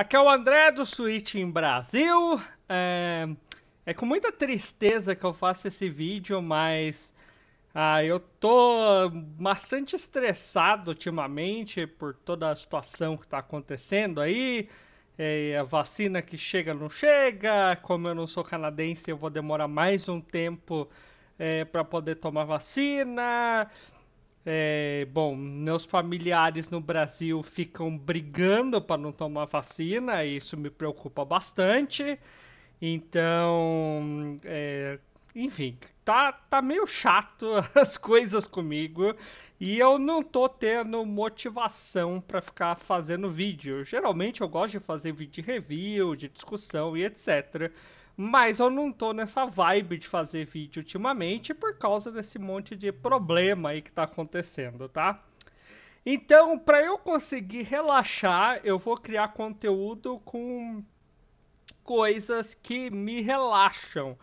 Aqui é o André do Switch em Brasil. É, é com muita tristeza que eu faço esse vídeo, mas ah, eu tô bastante estressado ultimamente por toda a situação que está acontecendo aí. É, a vacina que chega não chega. Como eu não sou canadense, eu vou demorar mais um tempo é, para poder tomar vacina. É, bom, meus familiares no Brasil ficam brigando para não tomar vacina, e isso me preocupa bastante. Então, é, enfim, tá, tá meio chato as coisas comigo e eu não tô tendo motivação para ficar fazendo vídeo. Geralmente eu gosto de fazer vídeo de review, de discussão e etc. Mas eu não tô nessa vibe de fazer vídeo ultimamente por causa desse monte de problema aí que tá acontecendo, tá? Então, para eu conseguir relaxar, eu vou criar conteúdo com coisas que me relaxam,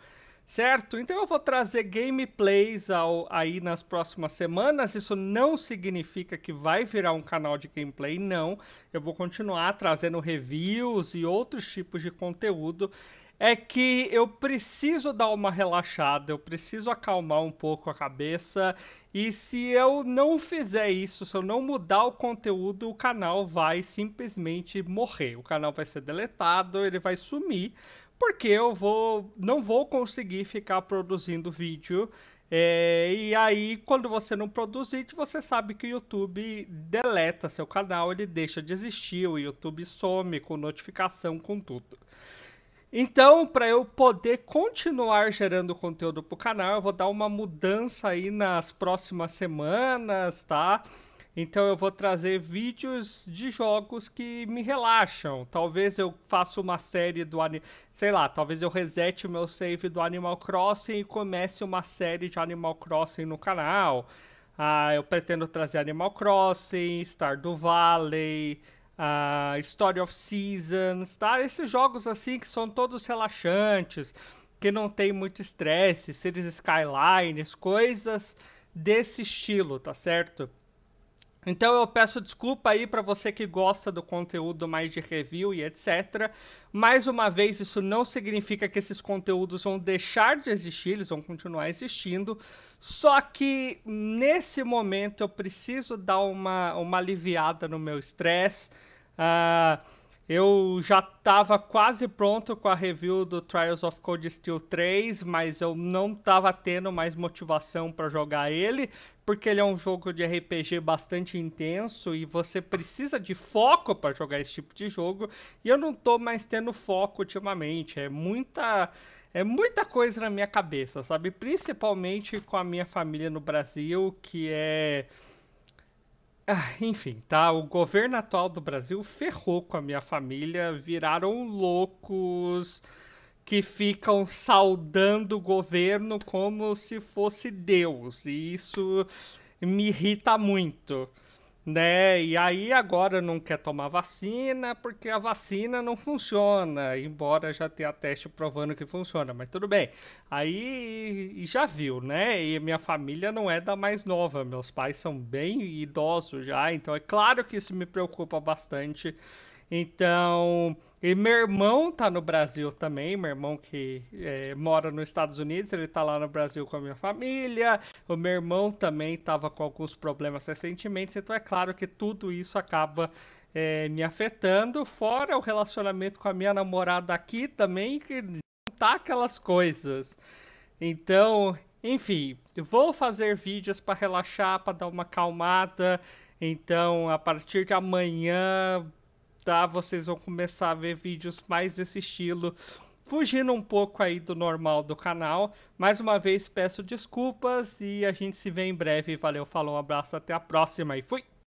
certo? Então eu vou trazer gameplays ao, aí nas próximas semanas. Isso não significa que vai virar um canal de gameplay, não. Eu vou continuar trazendo reviews e outros tipos de conteúdo é que eu preciso dar uma relaxada, eu preciso acalmar um pouco a cabeça. E se eu não fizer isso, se eu não mudar o conteúdo, o canal vai simplesmente morrer. O canal vai ser deletado, ele vai sumir, porque eu vou, não vou conseguir ficar produzindo vídeo. É, e aí, quando você não produz vídeo, você sabe que o YouTube deleta seu canal, ele deixa de existir, o YouTube some com notificação, com tudo. Então, para eu poder continuar gerando conteúdo para o canal, eu vou dar uma mudança aí nas próximas semanas, tá? Então eu vou trazer vídeos de jogos que me relaxam. Talvez eu faça uma série do sei lá, talvez eu resete o meu save do Animal Crossing e comece uma série de Animal Crossing no canal. Ah, eu pretendo trazer Animal Crossing, Stardew Valley, uh, Story of Seasons, tá? Esses jogos assim que são todos relaxantes, que não tem muito estresse, Cities Skylines, coisas desse estilo, tá certo? Então eu peço desculpa aí para você que gosta do conteúdo mais de review e etc. Mais uma vez, isso não significa que esses conteúdos vão deixar de existir, eles vão continuar existindo. Só que nesse momento eu preciso dar uma, uma aliviada no meu estresse. Uh, eu já estava quase pronto com a review do Trials of Cold Steel 3, mas eu não estava tendo mais motivação para jogar ele, porque ele é um jogo de RPG bastante intenso e você precisa de foco para jogar esse tipo de jogo, e eu não estou mais tendo foco ultimamente. É muita é muita coisa na minha cabeça, sabe? Principalmente com a minha família no Brasil, que é ah, enfim, tá? O governo atual do Brasil ferrou com a minha família, viraram loucos que ficam saudando o governo como se fosse Deus, e isso me irrita muito né? E aí agora não quer tomar vacina porque a vacina não funciona, embora já tenha teste provando que funciona, mas tudo bem. Aí já viu, né? E minha família não é da mais nova, meus pais são bem idosos já, então é claro que isso me preocupa bastante então, e meu irmão tá no Brasil também, meu irmão que é, mora nos Estados Unidos, ele tá lá no Brasil com a minha família. O meu irmão também tava com alguns problemas recentemente, então é claro que tudo isso acaba é, me afetando, fora o relacionamento com a minha namorada aqui também, que tá aquelas coisas. Então, enfim, vou fazer vídeos para relaxar, para dar uma acalmada. Então, a partir de amanhã vocês vão começar a ver vídeos mais desse estilo, fugindo um pouco aí do normal do canal. Mais uma vez peço desculpas e a gente se vê em breve. Valeu, falou, um abraço, até a próxima e fui!